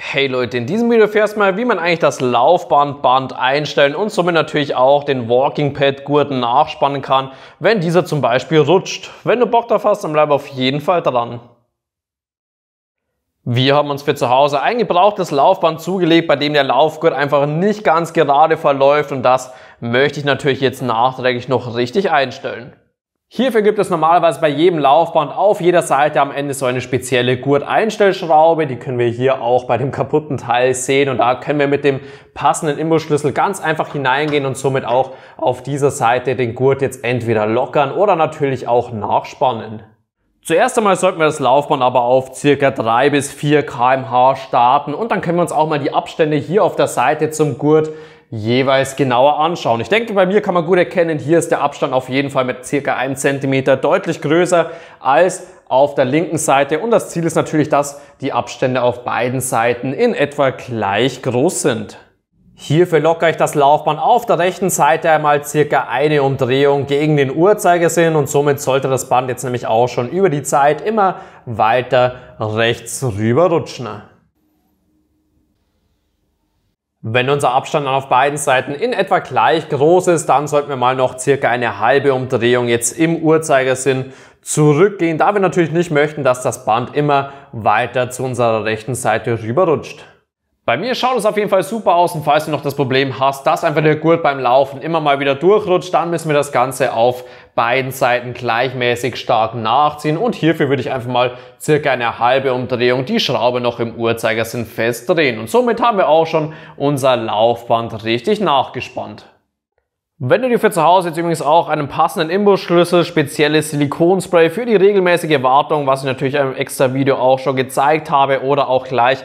Hey Leute, in diesem Video erfährst du mal, wie man eigentlich das Laufbandband einstellen und somit natürlich auch den Walking Pad Gurten nachspannen kann, wenn dieser zum Beispiel rutscht. Wenn du Bock drauf hast, dann bleib auf jeden Fall dran. Wir haben uns für zu Hause ein gebrauchtes Laufband zugelegt, bei dem der Laufgurt einfach nicht ganz gerade verläuft und das möchte ich natürlich jetzt nachträglich noch richtig einstellen. Hierfür gibt es normalerweise bei jedem Laufband auf jeder Seite am Ende so eine spezielle Gurteinstellschraube. Die können wir hier auch bei dem kaputten Teil sehen und da können wir mit dem passenden Imbusschlüssel ganz einfach hineingehen und somit auch auf dieser Seite den Gurt jetzt entweder lockern oder natürlich auch nachspannen. Zuerst einmal sollten wir das Laufband aber auf circa 3 bis 4 kmh starten und dann können wir uns auch mal die Abstände hier auf der Seite zum Gurt jeweils genauer anschauen. Ich denke, bei mir kann man gut erkennen, hier ist der Abstand auf jeden Fall mit circa einem Zentimeter deutlich größer als auf der linken Seite. Und das Ziel ist natürlich, dass die Abstände auf beiden Seiten in etwa gleich groß sind. Hierfür lockere ich das Laufband auf der rechten Seite einmal circa eine Umdrehung gegen den Uhrzeigersinn und somit sollte das Band jetzt nämlich auch schon über die Zeit immer weiter rechts rüber rutschen. Wenn unser Abstand dann auf beiden Seiten in etwa gleich groß ist, dann sollten wir mal noch circa eine halbe Umdrehung jetzt im Uhrzeigersinn zurückgehen, da wir natürlich nicht möchten, dass das Band immer weiter zu unserer rechten Seite rüberrutscht. Bei mir schaut es auf jeden Fall super aus und falls du noch das Problem hast, dass einfach der Gurt beim Laufen immer mal wieder durchrutscht, dann müssen wir das Ganze auf beiden Seiten gleichmäßig stark nachziehen und hierfür würde ich einfach mal circa eine halbe Umdrehung die Schraube noch im Uhrzeigersinn festdrehen und somit haben wir auch schon unser Laufband richtig nachgespannt. Wenn du dir für zu Hause jetzt übrigens auch einen passenden Imbusschlüssel, spezielles Silikonspray für die regelmäßige Wartung, was ich natürlich im extra Video auch schon gezeigt habe oder auch gleich